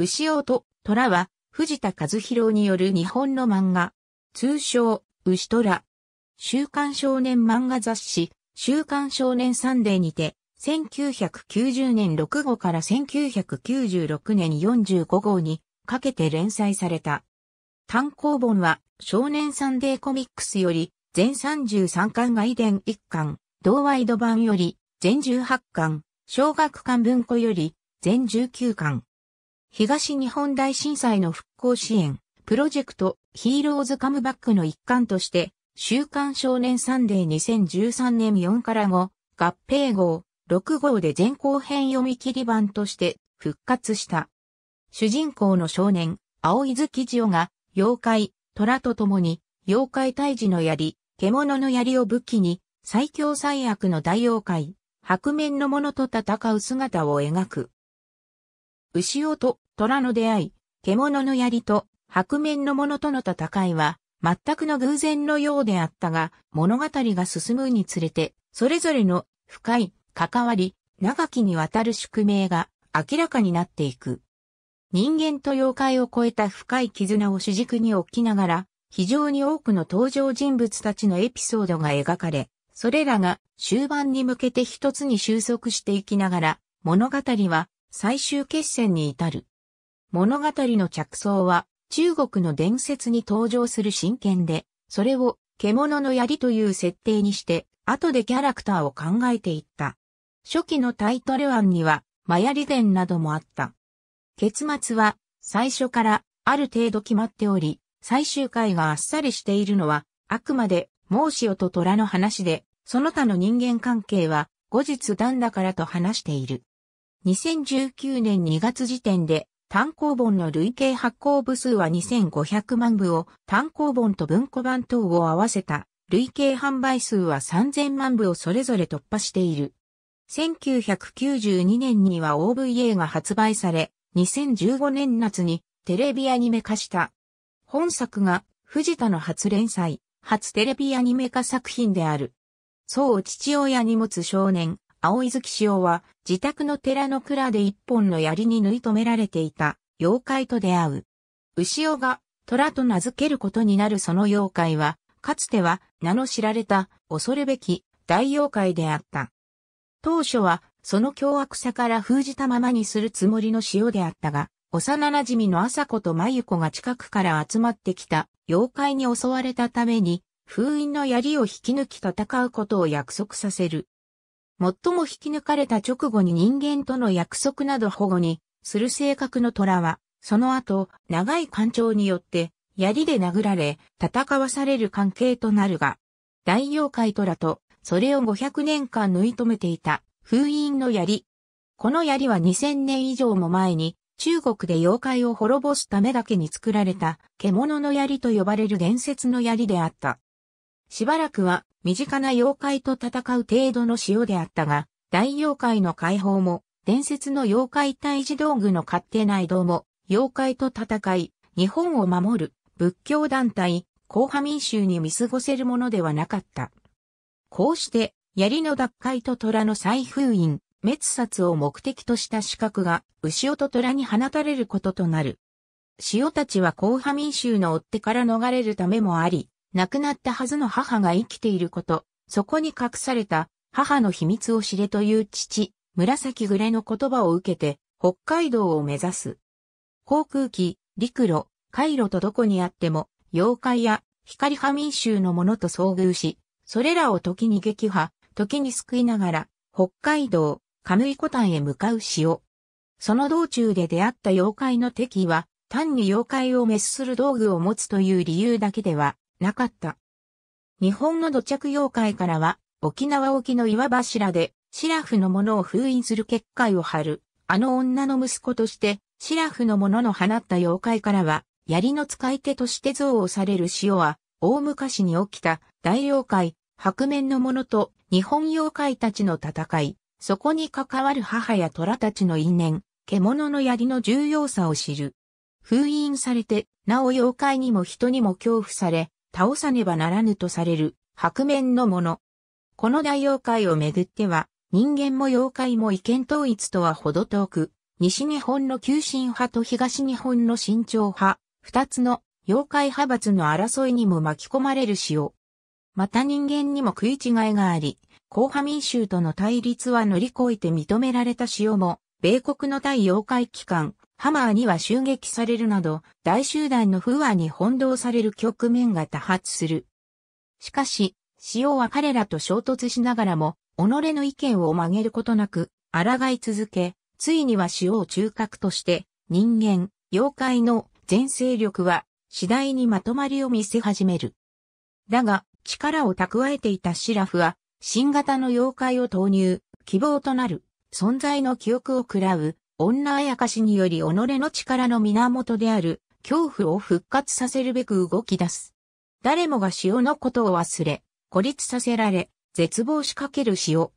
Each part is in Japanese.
牛尾と虎は藤田和弘による日本の漫画、通称、牛虎。週刊少年漫画雑誌、週刊少年サンデーにて、1990年6号から1996年45号にかけて連載された。単行本は少年サンデーコミックスより全33巻外伝1巻、同ワイド版より全18巻、小学館文庫より全19巻。東日本大震災の復興支援、プロジェクト、ヒーローズカムバックの一環として、週刊少年サンデー2013年4から5、合併号、6号で前後編読み切り版として復活した。主人公の少年、青伊豆記事が、妖怪、虎と共に、妖怪退治の槍、獣の槍を武器に、最強最悪の大妖怪、白面の者と戦う姿を描く。牛尾と虎の出会い、獣の槍と白面の者との戦いは、全くの偶然のようであったが、物語が進むにつれて、それぞれの深い関わり、長きにわたる宿命が明らかになっていく。人間と妖怪を超えた深い絆を主軸に置きながら、非常に多くの登場人物たちのエピソードが描かれ、それらが終盤に向けて一つに収束していきながら、物語は最終決戦に至る。物語の着想は、中国の伝説に登場する真剣で、それを獣の槍という設定にして、後でキャラクターを考えていった。初期のタイトル案には、マヤリ伝などもあった。結末は、最初からある程度決まっており、最終回があっさりしているのは、あくまで、孟子よと虎の話で、その他の人間関係は、後日段だからと話している。2019年2月時点で、単行本の累計発行部数は2500万部を、単行本と文庫版等を合わせた累計販売数は3000万部をそれぞれ突破している。1992年には OVA が発売され、2015年夏にテレビアニメ化した。本作が藤田の初連載、初テレビアニメ化作品である。そう父親に持つ少年、青井月潮は自宅の寺の蔵で一本の槍に縫い留められていた妖怪と出会う。牛尾が虎と名付けることになるその妖怪は、かつては名の知られた恐るべき大妖怪であった。当初はその凶悪さから封じたままにするつもりの塩であったが、幼馴染の朝子と真由子が近くから集まってきた妖怪に襲われたために、封印の槍を引き抜き戦うことを約束させる。最も引き抜かれた直後に人間との約束など保護にする性格の虎は、その後、長い干潮によって、槍で殴られ、戦わされる関係となるが、大妖怪虎と、それを500年間縫い止めていた、封印の槍。この槍は2000年以上も前に、中国で妖怪を滅ぼすためだけに作られた、獣の槍と呼ばれる伝説の槍であった。しばらくは、身近な妖怪と戦う程度の塩であったが、大妖怪の解放も、伝説の妖怪退治道具の勝手な移動も、妖怪と戦い、日本を守る、仏教団体、後派民衆に見過ごせるものではなかった。こうして、槍の奪回と虎の再封印、滅殺を目的とした資格が、牛尾と虎に放たれることとなる。塩たちは後派民衆の追ってから逃れるためもあり、亡くなったはずの母が生きていること、そこに隠された母の秘密を知れという父、紫グレの言葉を受けて、北海道を目指す。航空機、陸路、海路とどこにあっても、妖怪や光波民衆のものと遭遇し、それらを時に撃破、時に救いながら、北海道、カムイコタンへ向かう潮。その道中で出会った妖怪の敵は、単に妖怪を滅する道具を持つという理由だけでは、なかった。日本の土着妖怪からは、沖縄沖の岩柱で、シラフのものを封印する結界を張る、あの女の息子として、シラフのものの放った妖怪からは、槍の使い手として憎悪される塩は、大昔に起きた大妖怪、白面のものと日本妖怪たちの戦い、そこに関わる母や虎たちの因縁、獣の槍の重要さを知る。封印されて、なお妖怪にも人にも恐怖され、倒さねばならぬとされる白面のもの。この大妖怪をめぐっては、人間も妖怪も意見統一とはほど遠く、西日本の急進派と東日本の慎重派、二つの妖怪派閥の争いにも巻き込まれる塩。また人間にも食い違いがあり、後派民衆との対立は乗り越えて認められた塩も、米国の対妖怪機関、ハマーには襲撃されるなど、大集団の不和に翻弄される局面が多発する。しかし、潮は彼らと衝突しながらも、己の意見を曲げることなく、抗い続け、ついには潮を中核として、人間、妖怪の全勢力は、次第にまとまりを見せ始める。だが、力を蓄えていたシラフは、新型の妖怪を投入、希望となる、存在の記憶を喰らう、女あやかしにより己の力の源である恐怖を復活させるべく動き出す。誰もが潮のことを忘れ、孤立させられ、絶望しかける潮。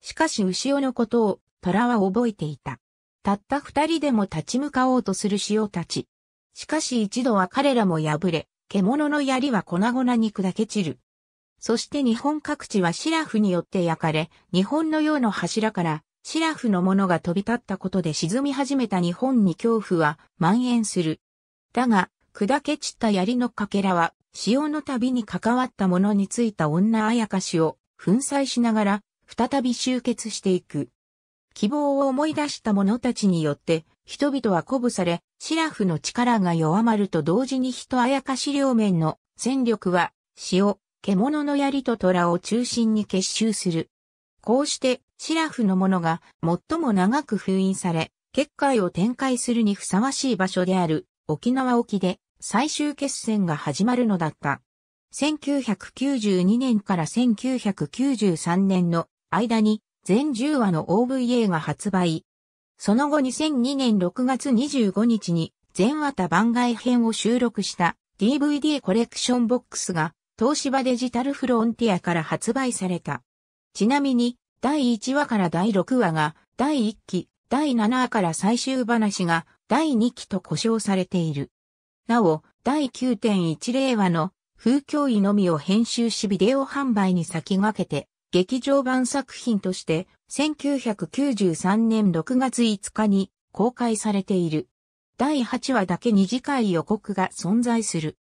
しかし潮のことを、虎は覚えていた。たった二人でも立ち向かおうとする潮たち。しかし一度は彼らも破れ、獣の槍は粉々に砕け散る。そして日本各地はシラフによって焼かれ、日本のような柱からシラフの者が飛び立ったことで沈み始めた日本に恐怖は蔓延する。だが、砕け散った槍のかけらは、潮の旅に関わった者についた女あやかしを粉砕しながら、再び集結していく。希望を思い出した者たちによって、人々は鼓舞され、シラフの力が弱まると同時に人あやかし両面の戦力は、潮、獣の槍と虎を中心に結集する。こうして、シラフのものが最も長く封印され、結界を展開するにふさわしい場所である沖縄沖で最終決戦が始まるのだった。1992年から1993年の間に全10話の OVA が発売。その後2002年6月25日に全話多番外編を収録した DVD コレクションボックスが東芝デジタルフロンティアから発売された。ちなみに、第1話から第6話が、第1期、第7話から最終話が、第2期と呼称されている。なお、第9.10話の、風教医のみを編集しビデオ販売に先駆けて、劇場版作品として、1993年6月5日に公開されている。第8話だけに次回予告が存在する。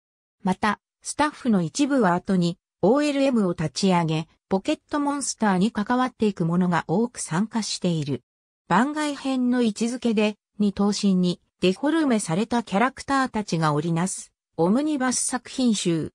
また、スタッフの一部は後に OLM を立ち上げ、ポケットモンスターに関わっていく者が多く参加している。番外編の位置づけで、二等身にデフォルメされたキャラクターたちが織りなす、オムニバス作品集。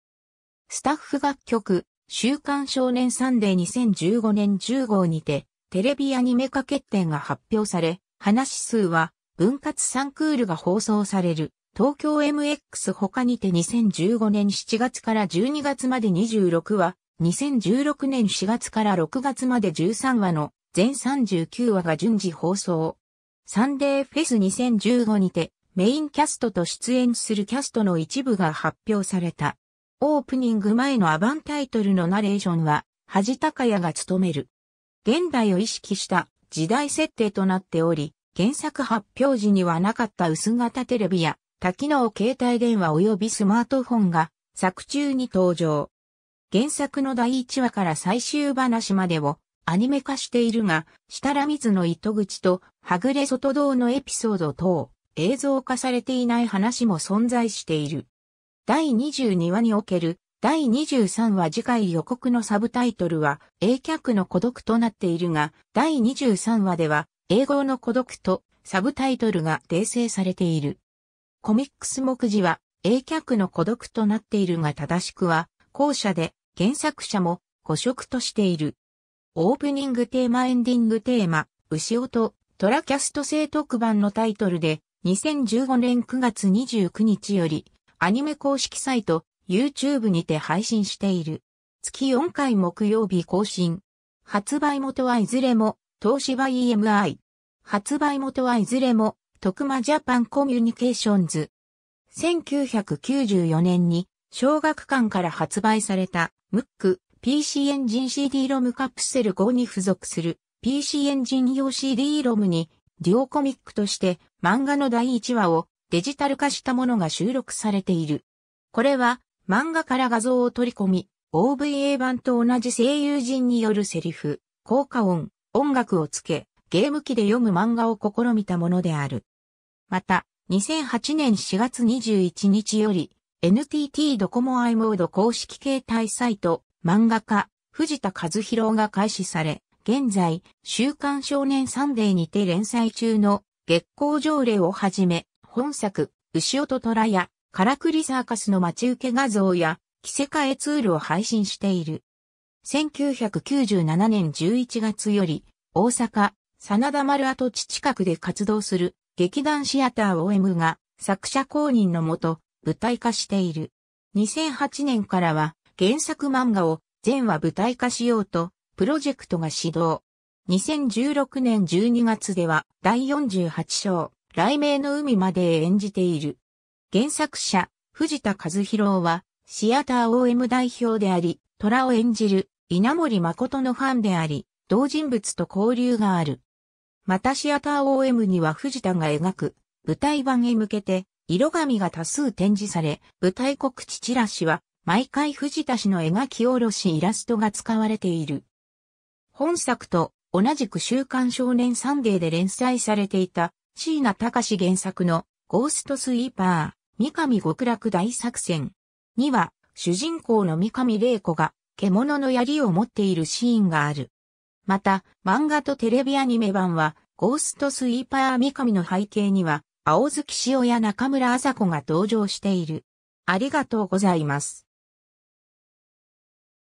スタッフ楽曲、週刊少年サンデー2015年10号にて、テレビアニメ化決定が発表され、話数は、分割3クールが放送される、東京 MX 他にて2015年7月から12月まで26話、2016年4月から6月まで13話の全39話が順次放送。サンデーフェス2015にてメインキャストと出演するキャストの一部が発表された。オープニング前のアバンタイトルのナレーションは、恥高屋が務める。現代を意識した時代設定となっており、原作発表時にはなかった薄型テレビや多機能携帯電話及びスマートフォンが作中に登場。原作の第1話から最終話までをアニメ化しているが、下ら水の糸口と、はぐれ外道のエピソード等、映像化されていない話も存在している。第22話における、第23話次回予告のサブタイトルは、A 客の孤独となっているが、第23話では、英語の孤独と、サブタイトルが訂正されている。コミックス目次は、A 客の孤独となっているが正しくは、後者で、原作者も誤色としている。オープニングテーマエンディングテーマ、牛音、トラキャスト制特番のタイトルで、2015年9月29日より、アニメ公式サイト、YouTube にて配信している。月4回木曜日更新。発売元はいずれも、東芝 EMI。発売元はいずれも、徳間ジャパンコミュニケーションズ。1994年に、小学館から発売されたムック、PC エンジン CD ロムカプセル5に付属する PC エンジン用 CD ロムにデュオコミックとして漫画の第1話をデジタル化したものが収録されている。これは漫画から画像を取り込み、OVA 版と同じ声優陣によるセリフ、効果音、音楽をつけ、ゲーム機で読む漫画を試みたものである。また、2008年4月21日より、NTT ドコモアイモード公式携帯サイト、漫画家、藤田和弘が開始され、現在、週刊少年サンデーにて連載中の月光条例をはじめ、本作、牛音虎や、カクリサーカスの待ち受け画像や、着せ替えツールを配信している。1997年11月より、大阪、真田丸跡地近くで活動する劇団シアター OM が作者公認のもと、舞台化している。2008年からは原作漫画を全話舞台化しようとプロジェクトが始動。2016年12月では第48章、雷鳴の海まで演じている。原作者、藤田和弘は、シアター OM 代表であり、虎を演じる稲森誠のファンであり、同人物と交流がある。またシアター OM には藤田が描く舞台版へ向けて色紙が多数展示され、舞台告知チラシは、毎回藤田氏の描き下ろしイラストが使われている。本作と同じく週刊少年サンデーで連載されていた、椎名隆原作のゴーストスイーパー、三上極楽大作戦には、主人公の三上玲子が獣の槍を持っているシーンがある。また、漫画とテレビアニメ版は、ゴーストスイーパー三上の背景には、青月塩や中村麻子が登場している。ありがとうございます。